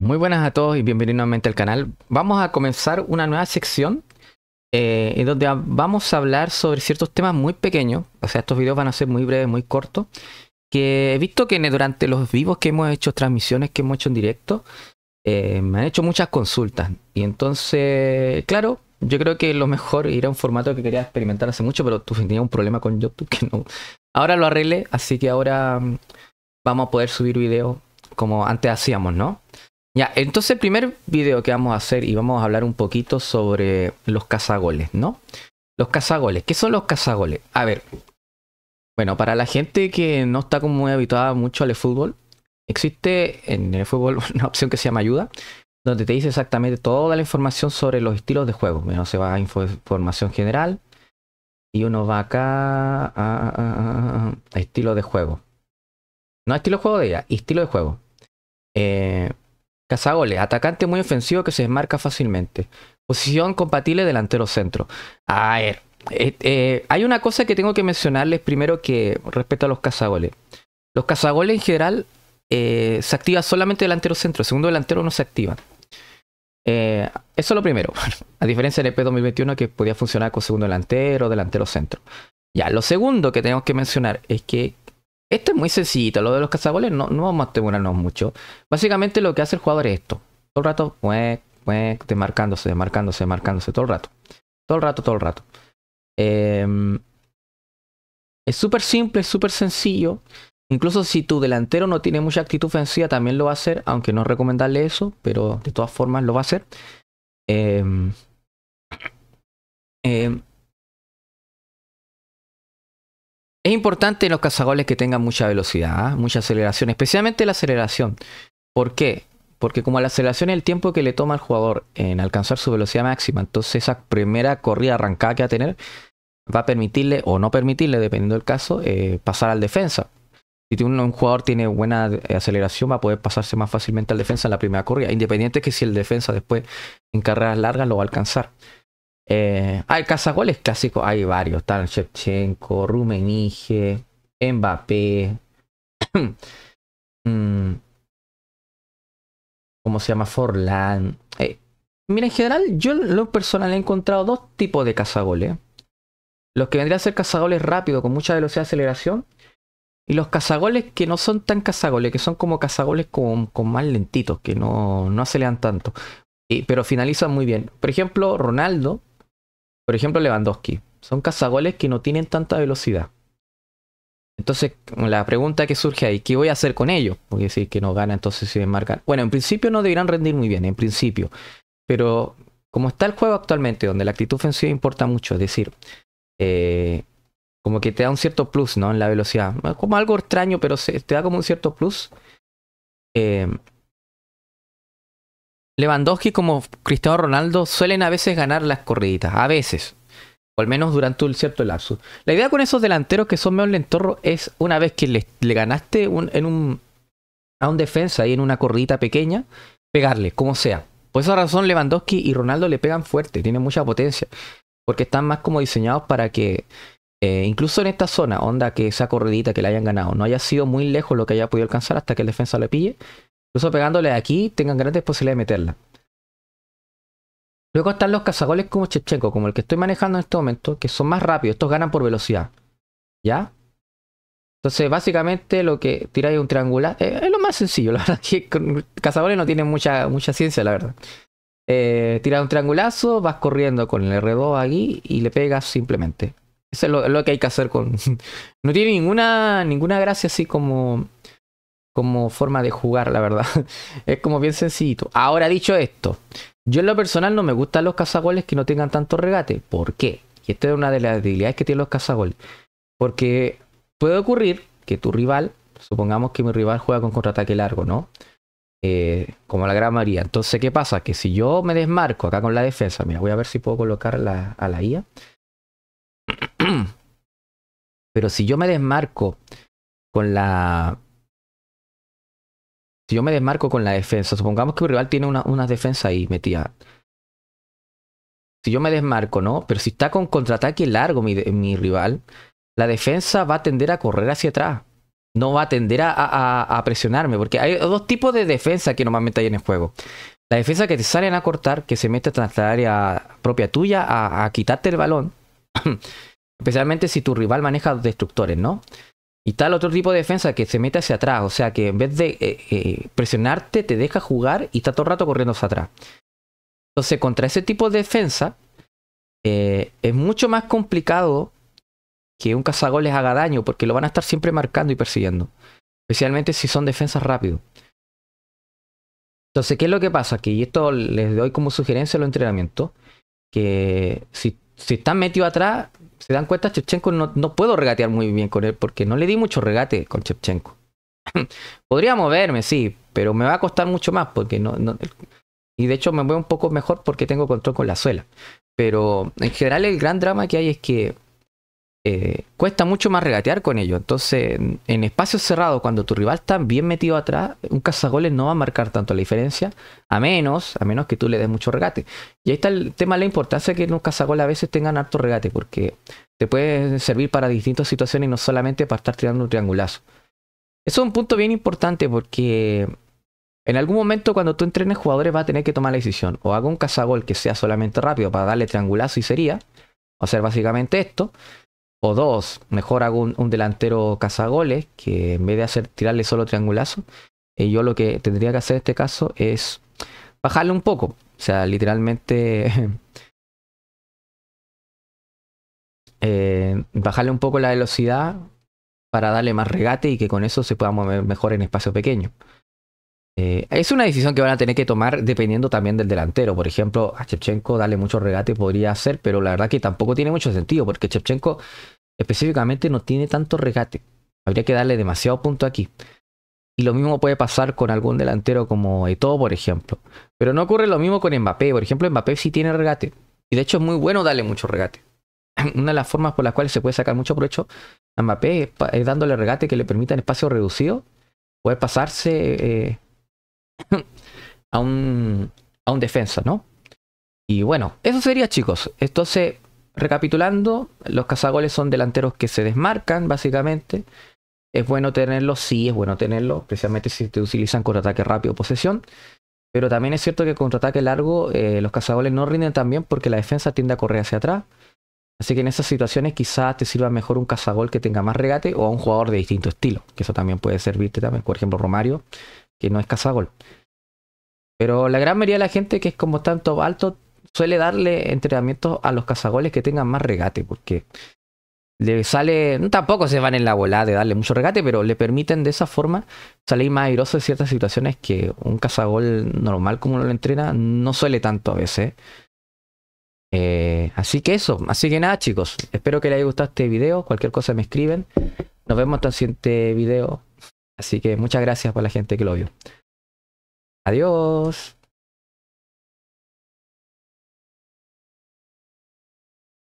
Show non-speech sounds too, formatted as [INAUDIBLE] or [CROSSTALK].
Muy buenas a todos y bienvenidos nuevamente al canal. Vamos a comenzar una nueva sección eh, en donde vamos a hablar sobre ciertos temas muy pequeños. O sea, estos videos van a ser muy breves, muy cortos. Que he visto que durante los vivos que hemos hecho, transmisiones que hemos hecho en directo, eh, me han hecho muchas consultas. Y entonces, claro, yo creo que lo mejor era un formato que quería experimentar hace mucho, pero tú tenía un problema con YouTube [LAUGHS] que no. Ahora lo arreglé, así que ahora mm, vamos a poder subir videos como antes hacíamos, ¿no? Ya, entonces el primer video que vamos a hacer y vamos a hablar un poquito sobre los cazagoles, ¿no? Los cazagoles, ¿qué son los cazagoles? A ver, bueno, para la gente que no está como muy habituada mucho al fútbol, existe en el fútbol una opción que se llama ayuda, donde te dice exactamente toda la información sobre los estilos de juego. Bueno, se va a información general y uno va acá a, estilo de juego. No estilo de juego de ella, estilo de juego. Cazagoles, atacante muy ofensivo que se desmarca fácilmente. Posición compatible delantero centro. A ver, eh, eh, hay una cosa que tengo que mencionarles primero que respecto a los cazagoles. Los cazagoles en general eh, se activa solamente delantero centro, segundo delantero no se activa. eso es lo primero, [LAUGHS] a diferencia del EP 2021 que podía funcionar con segundo delantero, delantero centro. Ya, lo segundo que tenemos que mencionar es que esto es muy sencillito, lo de los cazaboles no, no vamos a demorarnos mucho. Básicamente lo que hace el jugador es esto. Todo el rato, pues, pues, demarcándose, demarcándose, demarcándose, todo el rato. Todo el rato, todo el rato. Em, es súper simple, es súper sencillo. Incluso si tu delantero no tiene mucha actitud ofensiva, también lo va a hacer, aunque no recomendarle eso, pero de todas formas lo va a hacer. Eh, Es importante en los cazagoles que tengan mucha velocidad, ¿ah? mucha aceleración, especialmente la aceleración. ¿Por qué? Porque como la aceleración es el tiempo que le toma al jugador en alcanzar su velocidad máxima, entonces esa primera corrida arrancada que va a tener va a permitirle o no permitirle, dependiendo del caso, eh, pasar al defensa. Si un, un, jugador tiene buena eh, aceleración, va a poder pasarse más fácilmente al defensa en la primera corrida, independiente que si el defensa después en carreras largas lo va a alcanzar. Eh, hay cazagoles clásicos hay varios. Están Shevchenko, Rumenige, Mbappé. [CLEARS THROAT] Mm. ¿Cómo se llama? Forlan eh, mira, en general, yo en lo personal he encontrado dos tipos de cazagoles. Los que vendrían a ser cazagoles rápidos con mucha velocidad de aceleración. Y los cazagoles que no son tan cazagoles, que son como cazagoles con, más lentitos, que no, no aceleran tanto. pero finalizan muy bien. Por ejemplo, Ronaldo por ejemplo, Lewandowski. Son cazagoles que no tienen tanta velocidad. Entonces, la pregunta que surge ahí, ¿qué voy a hacer con ellos? Porque decir si que no gana, entonces si marcan. Bueno, en principio no deberían rendir muy bien, en principio. Pero como está el juego actualmente, donde la actitud ofensiva importa mucho, es decir, eh, como que te da un cierto plus, ¿no? En la velocidad. Como algo extraño, pero te da como un cierto plus. Eh, Lewandowski como Cristiano Ronaldo suelen a veces ganar las corriditas, a veces. O al menos durante un cierto lapso. La idea con esos delanteros que son menos lentorros es una vez que le, ganaste en un, a un defensa y en una corridita pequeña, pegarle, como sea. Por esa razón Lewandowski y Ronaldo le pegan fuerte, tienen mucha potencia. Porque están más como diseñados para que, eh, incluso en esta zona, onda que esa corridita que le hayan ganado, no haya sido muy lejos lo que haya podido alcanzar hasta que el defensa le pille eso, pegándole aquí, tengan grandes posibilidades de meterla. Luego están los cazagoles como Chechenco, como el que estoy manejando en este momento, que son más rápidos, estos ganan por velocidad. ¿Ya? Entonces, básicamente lo que tiráis un triangular eh, es lo más sencillo, la [LAUGHS] verdad que con cazagoles no tienen mucha, mucha ciencia, la verdad. Eh, tiras un triangulazo, vas corriendo con el R2 aquí y le pegas simplemente. Eso es lo, lo que hay que hacer con. [LAUGHS] no tiene ninguna, ninguna gracia así como como forma de jugar, la verdad. [LAUGHS] es como bien sencillito. Ahora dicho esto, yo en lo personal no me gustan los cazagoles que no tengan tanto regate. ¿Por qué? Y esta es una de las debilidades que tienen los cazagoles. Porque puede ocurrir que tu rival, supongamos que mi rival juega con contraataque largo, ¿no? Eh, como la gran María. Entonces, ¿qué pasa? Que si yo me desmarco acá con la defensa, mira, voy a ver si puedo colocar a la IA. [CLEARS THROAT] Pero si yo me desmarco con la si yo me desmarco con la defensa, supongamos que mi rival tiene una, defensa ahí metida. Si yo me desmarco, ¿no? Pero si está con contraataque largo mi, mi rival, la defensa va a tender a correr hacia atrás. No va a tender a, presionarme, porque hay dos tipos de defensa que normalmente hay en el juego. La defensa que te salen a cortar, que se mete tras la área propia tuya a, a quitarte el balón. [CLEARS THROAT] Especialmente si tu rival maneja destructores, ¿no? Y tal otro tipo de defensa que se mete hacia atrás, o sea que en vez de eh, eh, presionarte te deja jugar y está todo el rato corriendo hacia atrás. Entonces contra ese tipo de defensa eh, es mucho más complicado que un les haga daño porque lo van a estar siempre marcando y persiguiendo. Especialmente si son defensas rápidos Entonces, ¿qué es lo que pasa? Que y esto les doy como sugerencia en los entrenamientos. Que si, si están metidos atrás, se dan cuenta, Chevchenko no, no, puedo regatear muy bien con él porque no le di mucho regate con Chevchenko. [LAUGHS] Podría moverme, sí, pero me va a costar mucho más porque no, Y de hecho me voy un poco mejor porque tengo control con la suela. Pero en general el gran drama que hay es que eh, cuesta mucho más regatear con ello. Entonces, en espacios cerrados, cuando tu rival está bien metido atrás, un cazagoles no va a marcar tanto la diferencia, a menos, a menos que tú le des mucho regate. Y ahí está el tema de la importancia que en un cazagoles a veces tengan alto regate, porque te puede servir para distintas situaciones y no solamente para estar tirando un triangulazo. Eso es un punto bien importante porque en algún momento cuando tú entrenes jugadores va a tener que tomar la decisión. O hago un cazagol que sea solamente rápido para darle triangulazo y sería. O hacer básicamente esto o dos, mejor hago un, delantero cazagoles, que en vez de hacer tirarle solo triangulazo, eh, yo lo que tendría que hacer en este caso es bajarle un poco. O sea, literalmente [LAUGHS] eh, bajarle un poco la velocidad para darle más regate y que con eso se pueda mover mejor en espacio pequeño. Eh, es una decisión que van a tener que tomar dependiendo también del delantero. Por ejemplo, a Chepchenko darle mucho regate podría ser pero la verdad que tampoco tiene mucho sentido porque Chepchenko específicamente no tiene tanto regate. Habría que darle demasiado punto aquí. Y lo mismo puede pasar con algún delantero como Eto'o, por ejemplo. Pero no ocurre lo mismo con Mbappé. Por ejemplo, Mbappé sí tiene regate. Y de hecho es muy bueno darle mucho regate. [CLEARS THROAT] Una de las formas por las cuales se puede sacar mucho provecho a Mbappé es, dándole regate que le permitan espacio reducido. Poder pasarse eh, [COUGHS] a, un, a un defensa, ¿no? Y bueno, eso sería, chicos. Entonces, recapitulando, los cazagoles son delanteros que se desmarcan, básicamente. Es bueno tenerlos, sí, es bueno tenerlos, especialmente si te utilizan contraataque rápido o posesión. Pero también es cierto que contraataque largo, eh, los cazagoles no rinden tan bien porque la defensa tiende a correr hacia atrás. Así que en esas situaciones quizás te sirva mejor un cazagol que tenga más regate o a un jugador de distinto estilo, que eso también puede servirte también. Por ejemplo, Romario que no es cazagol. Pero la gran mayoría de la gente que es como tanto alto suele darle entrenamientos a los cazagoles que tengan más regate, porque le sale, tampoco se van en la volada de darle mucho regate, pero le permiten de esa forma salir más airoso en ciertas situaciones que un cazagol normal como lo entrena no suele tanto a veces. Eh, así que eso, así que nada chicos, espero que les haya gustado este video, cualquier cosa me escriben, nos vemos hasta el siguiente video, Así que muchas gracias por la gente que lo vio. Adiós.